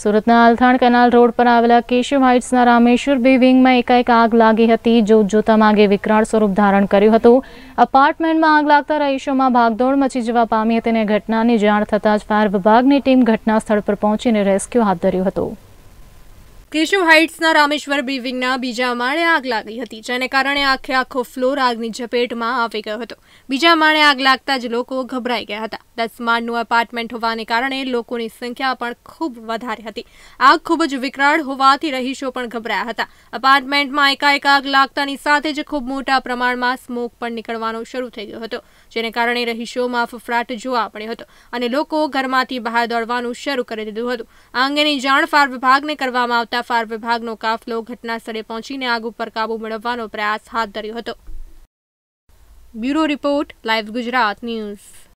સુરતના Althan canal road પર આવેલા કેશવ હાઇટ્સના રામેશ્વર બી વિંગમાં એકાએક આગ લાગી હતી જોત જોતામાં આગે વિકરાળ સ્વરૂપ ધારણ કર્યું હતું અપાર્ટમેન્ટમાં આગ લાગતા રહીશોમાં ભાગદોડ મચી જવા પામી હતી અને ઘટનાની જાણ થતાં જ ફાયર વિભાગની ટીમ ઘટના સ્થળ પર પહોંચીને રેસ્ક્યુ હાથ ધર્યું હતું કેશવ હાઇટ્સના રામેશ્વર બિલ્ડિંગના બીજા માળે આગ લાગી હતી જેને કારણે આખે આખો ફ્લોર આગની ઝપેટમાં આવી ગયો હતો બીજા માળે આગ લાગતા જ લોકો ગભરાઈ ગયા હતા દસ માળનું એપાર્ટમેન્ટ હોવાને કારણે લોકોની સંખ્યા પણ ખૂબ વધારે હતી આગ ખૂબ જ વિકરાળ હોવાથી રહીશો પણ ગભરાયા હતા અપાર્ટમેન્ટમાં એકાએક આગ લાગતાની સાથે જ ખૂબ મોટા પ્રમાણમાં સ્મોક પણ નીકળવાનો શરૂ થઈ ગયો હતો જેને કારણે રહીશોમાં ફફડાટ જોવા પડ્યો હતો અને લોકો ઘરમાંથી બહાર દોડવાનું શરૂ કરી દીધું હતું આ અંગેની જાણ ફાર વિભાગને કરવામાં આવતા પહોંચતા ફાયર વિભાગનો કાફલો ઘટનાસ્થળે પહોંચીને આગ ઉપર કાબૂ મેળવવાનો પ્રયાસ હાથ ધર્યો હતો bureau report live Gujarat news